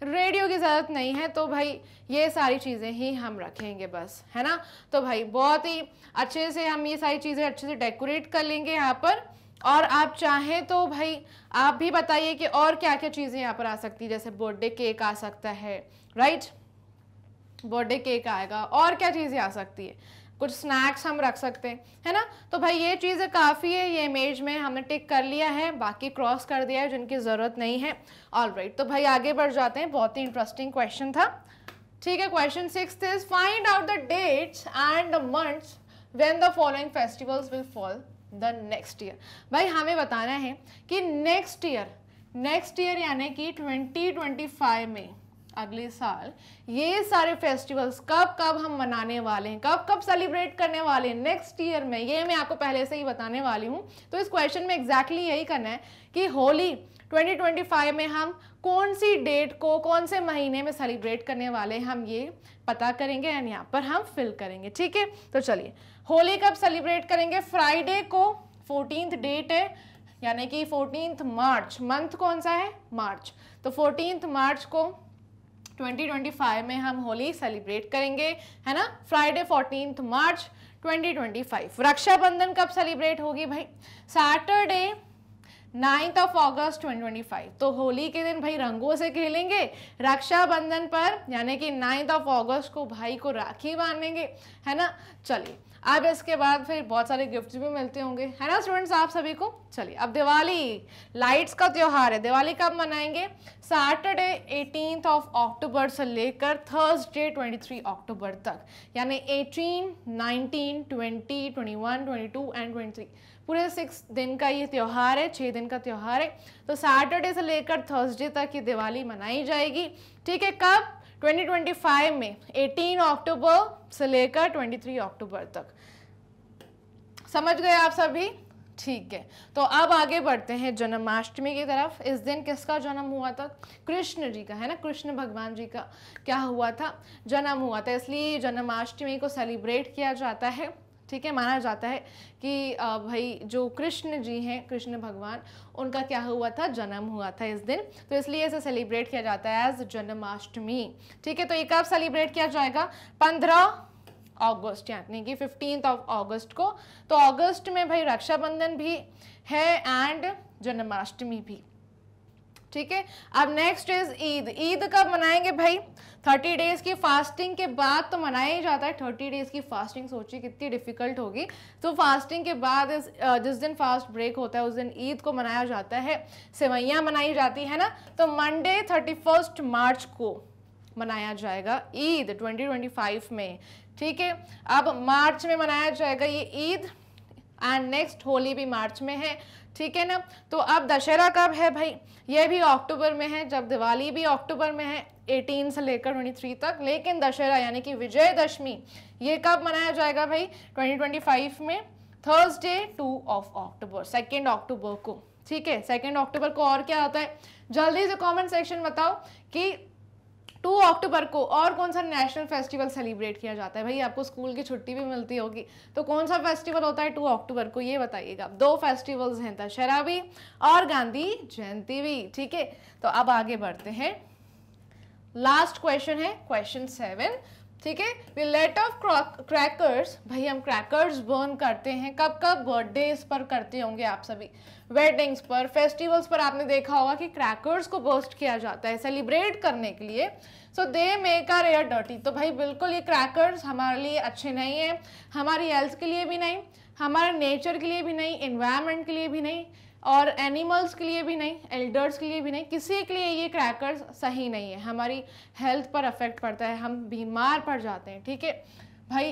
Speaker 1: रेडियो की ज़रूरत नहीं है तो भाई ये सारी चीज़ें ही हम रखेंगे बस है ना तो भाई बहुत ही अच्छे से हम ये सारी चीज़ें अच्छे से डेकोरेट कर लेंगे यहाँ पर और आप चाहें तो भाई आप भी बताइए कि और क्या क्या चीज़ें यहाँ पर आ सकती है जैसे बर्थडे केक आ सकता है राइट बर्थडे केक आएगा और क्या चीज़ें आ सकती है कुछ स्नैक्स हम रख सकते हैं है ना तो भाई ये चीज़ें काफ़ी है ये इमेज में हमने टिक कर लिया है बाकी क्रॉस कर दिया है जिनकी ज़रूरत नहीं है ऑल right, तो भाई आगे बढ़ जाते हैं बहुत ही इंटरेस्टिंग क्वेश्चन था ठीक है question six is find out the dates and the months when the following festivals will fall the next year भाई हमें बताना है कि नेक्स्ट ईयर नेक्स्ट ईयर यानी कि 2025 में अगले साल ये सारे फेस्टिवल्स कब कब हम मनाने वाले हैं कब कब सेलिब्रेट करने वाले हैं नेक्स्ट ईयर में ये मैं आपको पहले से ही बताने वाली हूँ तो इस क्वेश्चन में एग्जैक्टली exactly यही करना है कि होली 2025 में हम कौन सी डेट को कौन से महीने में सेलिब्रेट करने वाले हैं हम ये पता करेंगे एंड यहाँ पर हम फिल करेंगे ठीक है तो चलिए होली कब सेलिब्रेट करेंगे फ्राइडे को फोर्टीन डेट है यानी कि फोर्टीन मार्च मंथ कौन सा है मार्च तो फोर्टीन मार्च को 2025 में हम होली सेलिब्रेट करेंगे है ना फ्राइडे फोर्टीन मार्च 2025 रक्षाबंधन कब सेलिब्रेट होगी भाई सैटरडे नाइन्थ ऑफ ऑगस्ट 2025 तो होली के दिन भाई रंगों से खेलेंगे रक्षाबंधन पर यानी कि नाइन्थ ऑफ ऑगस्ट को भाई को राखी बांधेंगे है ना चलिए अब इसके बाद फिर बहुत सारे गिफ्ट्स भी मिलते होंगे है ना स्टूडेंट्स आप सभी को चलिए अब दिवाली लाइट्स का त्यौहार है दिवाली कब मनाएंगे सैटरडे एटीन ऑफ अक्टूबर से लेकर थर्सडे 23 अक्टूबर तक यानी 18, 19, 20, 21, 22 एंड 23 पूरे सिक्स दिन का ये त्यौहार है छः दिन का त्यौहार है तो सैटरडे से लेकर थर्सडे तक ये दिवाली मनाई जाएगी ठीक है कब 2025 में 18 अक्टूबर से लेकर 23 अक्टूबर तक समझ गए आप सभी ठीक है तो अब आगे बढ़ते हैं जन्माष्टमी की तरफ इस दिन किसका जन्म हुआ था कृष्ण जी का है ना कृष्ण भगवान जी का क्या हुआ था जन्म हुआ था इसलिए जन्माष्टमी को सेलिब्रेट किया जाता है ठीक है माना जाता है कि भाई जो कृष्ण जी हैं कृष्ण भगवान उनका क्या हुआ था जन्म हुआ था इस दिन तो इसलिए इसे सेलिब्रेट किया जाता है एज जन्माष्टमी ठीक है तो ये कब सेलिब्रेट किया जाएगा पंद्रह अगस्त यानी कि फिफ्टीन ऑफ अगस्त को तो अगस्त में भाई रक्षाबंधन भी है एंड जन्माष्टमी भी ठीक है अब नेक्स्ट इज ईद ईद कब मनाएंगे भाई थर्टी डेज की फास्टिंग के बाद तो मनाया ही जाता है थर्टी डेज की फास्टिंग सोचिए कितनी डिफिकल्ट होगी तो फास्टिंग के बाद इस जिस दिन फास्ट ब्रेक होता है उस दिन ईद को मनाया जाता है सेवैयाँ मनाई जाती है ना तो मंडे थर्टी फर्स्ट मार्च को मनाया जाएगा ईद 2025 में ठीक है अब मार्च में मनाया जाएगा ये ईद एंड नेक्स्ट होली भी मार्च में है ठीक है ना तो अब दशहरा कब है भाई ये भी अक्टूबर में है जब दिवाली भी अक्टूबर में है 18 से लेकर 23 तक लेकिन दशहरा यानी कि विजयदशमी ये कब मनाया जाएगा भाई 2025 में Thursday two of October second October को ठीक है सेकेंड अक्टूबर को और क्या आता है जल्दी से कमेंट सेक्शन बताओ कि टू अक्टूबर को और कौन सा नेशनल फेस्टिवल सेलिब्रेट किया जाता है भाई आपको स्कूल की छुट्टी भी मिलती होगी तो कौन सा फेस्टिवल होता है टू अक्टूबर को ये बताइएगा दो फेस्टिवल्स हैं दशहरा भी और गांधी जयंती भी ठीक है तो अब आगे बढ़ते हैं लास्ट क्वेश्चन है क्वेश्चन सेवन ठीक है वी लेट ऑफ क्रैकर्स भाई हम क्रैकर्स बर्न करते हैं कब कब बर्थडेज पर करते होंगे आप सभी वेडिंग्स पर फेस्टिवल्स पर आपने देखा होगा कि क्रैकर्स को बर्स्ट किया जाता है सेलिब्रेट करने के लिए so they make our air dirty तो भाई बिल्कुल ये क्रैकर्स हमारे लिए अच्छे नहीं हैं हमारी हेल्थ के लिए भी नहीं हमारे नेचर के लिए भी नहीं इन्वायरमेंट के लिए भी नहीं और एनिमल्स के लिए भी नहीं एल्डर्स के लिए भी नहीं किसी के लिए ये क्रैकर्स सही नहीं है हमारी हेल्थ पर अफेक्ट पड़ता है हम बीमार पड़ जाते हैं ठीक है भाई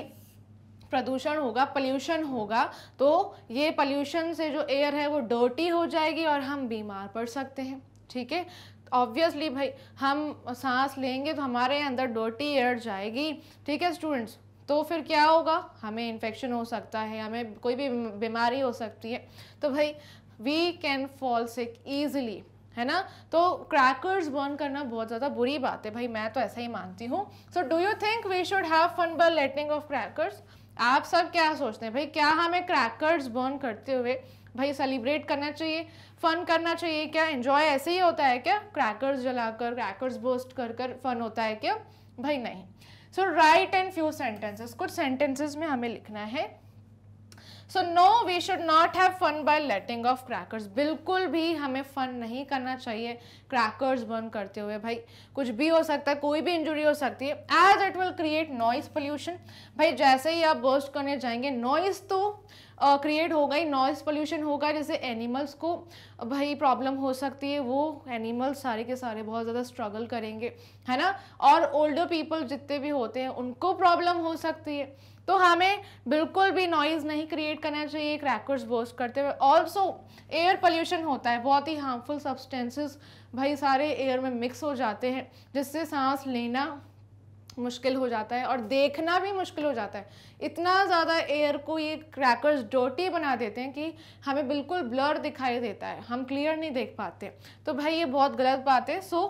Speaker 1: प्रदूषण होगा पल्यूशन होगा तो ये पल्यूशन से जो एयर है वो डर्टी हो जाएगी और हम बीमार पड़ सकते हैं ठीक है ऑब्वियसली भाई हम सांस लेंगे तो हमारे अंदर डर्टी एयर जाएगी ठीक है स्टूडेंट्स तो फिर क्या होगा हमें इन्फेक्शन हो सकता है हमें कोई भी बीमारी हो सकती है तो भाई we can fall sick easily है ना तो क्रैकर्स बर्न करना बहुत ज़्यादा बुरी बात है भाई मैं तो ऐसा ही मानती हूँ so do you think we should have fun by letting off crackers आप सब क्या सोचते हैं भाई क्या हमें क्रैकर्स बर्न करते हुए भाई सेलिब्रेट करना चाहिए फ़न करना चाहिए क्या इन्जॉय ऐसे ही होता है क्या क्रैकर्स जलाकर क्रैकर्स बोस्ट कर कर फन होता है क्या भाई नहीं so write and few sentences कुछ सेंटेंसेस में हमें लिखना है so no we should not have fun by letting off crackers बिल्कुल भी हमें फ़न नहीं करना चाहिए क्रैकर्स बर्न करते हुए भाई कुछ भी हो सकता है कोई भी इंजुरी हो सकती है as it will create noise pollution भाई जैसे ही आप बर्स्ट करने जाएंगे नॉइज़ तो क्रिएट होगा ही नॉइज़ पोल्यूशन होगा जैसे एनिमल्स को भाई प्रॉब्लम हो सकती है वो एनिमल्स सारे के सारे बहुत ज़्यादा स्ट्रगल करेंगे है ना और ओल्डर पीपल जितने भी होते हैं उनको प्रॉब्लम हो सकती है तो हमें बिल्कुल भी नॉइज़ नहीं क्रिएट करना चाहिए क्रैकर्स बोस्ट करते हुए ऑल्सो एयर पोल्यूशन होता है बहुत ही हार्मफुल सब्सटेंसेस भाई सारे एयर में मिक्स हो जाते हैं जिससे सांस लेना मुश्किल हो जाता है और देखना भी मुश्किल हो जाता है इतना ज़्यादा एयर को ये क्रैकर्स डोटी बना देते हैं कि हमें बिल्कुल ब्लर दिखाई देता है हम क्लियर नहीं देख पाते तो भाई ये बहुत गलत बात है so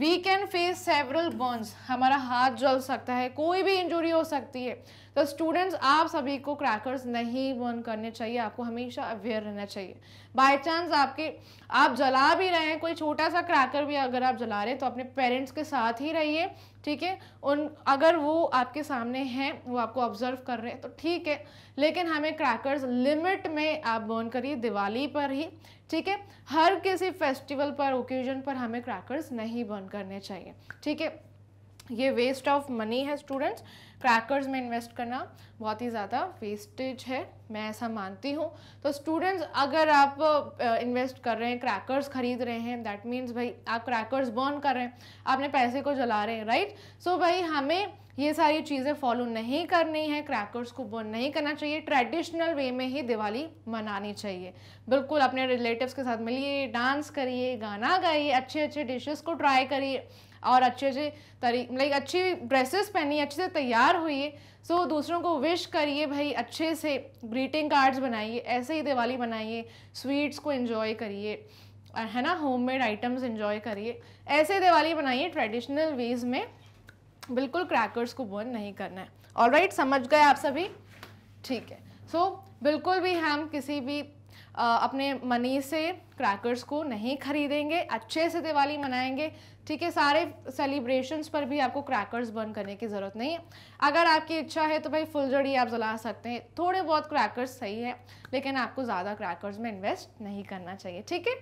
Speaker 1: we can face several burns हमारा हाथ जल सकता है कोई भी इंजरी हो सकती है तो स्टूडेंट्स आप सभी को क्रैकर्स नहीं बर्न करने चाहिए आपको हमेशा अवेयर रहना चाहिए बाय चांस आपके आप जला भी रहे हैं कोई छोटा सा क्रैकर भी अगर आप जला रहे हैं तो अपने पेरेंट्स के साथ ही रहिए ठीक है उन अगर वो आपके सामने हैं वो आपको ऑब्जर्व कर रहे हैं तो ठीक है लेकिन हमें क्रैकर्स लिमिट में आप बर्न करिए दिवाली पर ही ठीक है हर किसी फेस्टिवल पर ओकेजन पर हमें क्रैकर्स नहीं बर्न करने चाहिए ठीक है ये वेस्ट ऑफ मनी है स्टूडेंट्स क्रैकर्स में इन्वेस्ट करना बहुत ही ज़्यादा वेस्टेज है मैं ऐसा मानती हूँ तो स्टूडेंट्स अगर आप इन्वेस्ट कर रहे हैं क्रैकर्स खरीद रहे हैं दैट मीन्स भाई आप क्रैकर्स बर्न कर रहे हैं आपने पैसे को जला रहे हैं राइट सो so भाई हमें ये सारी चीज़ें फॉलो नहीं करनी है क्रैकर्स को बर्न नहीं करना चाहिए ट्रेडिशनल वे में ही दिवाली मनानी चाहिए बिल्कुल अपने रिलेटिव्स के साथ मिलिए डांस करिए गाना गाइए अच्छे अच्छे डिशेस को ट्राई करिए और अच्छे से तरी लाइक अच्छी ड्रेसेस पहनी अच्छे से तैयार हुई सो so, दूसरों को विश करिए भाई अच्छे से ग्रीटिंग कार्ड्स बनाइए ऐसे ही दिवाली बनाइए स्वीट्स को इन्जॉय करिए है ना होममेड आइटम्स इन्जॉय करिए ऐसे दिवाली बनाइए ट्रेडिशनल वेज में बिल्कुल क्रैकर्स को बर्न नहीं करना है ऑल right, समझ गए आप सभी ठीक है सो so, बिल्कुल भी हम किसी भी आ, अपने मनी से क्रैकर्स को नहीं खरीदेंगे अच्छे से दिवाली मनाएंगे ठीक है सारे सेलिब्रेशंस पर भी आपको क्रैकर्स बर्न करने की ज़रूरत नहीं है अगर आपकी इच्छा है तो भाई फुलझड़ी आप जला सकते हैं थोड़े बहुत क्रैकर्स सही है लेकिन आपको ज़्यादा क्रैकर्स में इन्वेस्ट नहीं करना चाहिए ठीक है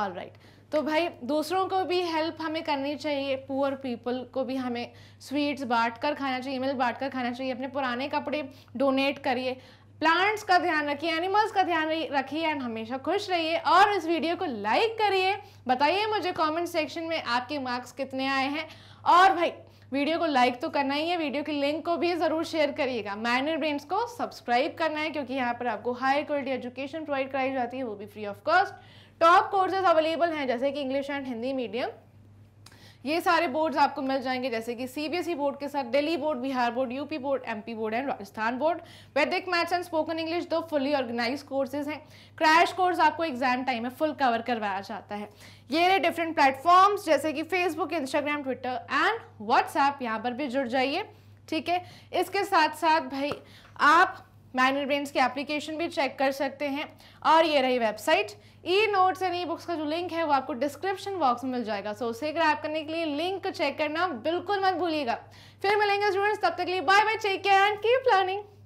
Speaker 1: ऑल राइट तो भाई दूसरों को भी हेल्प हमें करनी चाहिए पुअर पीपल को भी हमें स्वीट्स बांट कर खाना चाहिए ईमेल बांट कर खाना चाहिए अपने पुराने कपड़े डोनेट करिए प्लांट्स का ध्यान रखिए एनिमल्स का ध्यान रखिए एंड हमेशा खुश रहिए और इस वीडियो को लाइक करिए बताइए मुझे कमेंट सेक्शन में आपके मार्क्स कितने आए हैं और भाई वीडियो को लाइक तो करना ही है वीडियो की लिंक को भी ज़रूर शेयर करिएगा माइनर ब्रेन्स को सब्सक्राइब करना है क्योंकि यहाँ पर आपको हाई क्वालिटी एजुकेशन प्रोवाइड कराई जाती है वो भी free of cost top courses available हैं जैसे कि इंग्लिश एंड हिंदी मीडियम ये सारे बोर्ड्स आपको मिल जाएंगे जैसे कि सीबीएसई बोर्ड e के साथ Delhi board Bihar board UP board MP board and Rajasthan board Vedic maths and spoken English दो फुली ऑर्गेनाइज कोर्सेज हैं क्रैश कोर्स आपको एग्जाम टाइम में फुल कवर करवाया जाता है ये रहे डिफरेंट प्लेटफॉर्म्स जैसे कि Facebook Instagram Twitter and WhatsApp यहाँ पर भी जुड़ जाइए ठीक है इसके साथ साथ भाई आप माइनर ब्रेन्स की एप्लीकेशन भी चेक कर सकते हैं और ये रही website E notes and E books का जो लिंक है वो आपको डिस्क्रिप्शन बॉक्स में मिल जाएगा सो उसे ग्रैप करने के लिए लिंक चेक करना बिल्कुल मत भूलिएगा फिर मिलेंगे स्टूडेंट्स तब तक के लिए bye bye check care and keep learning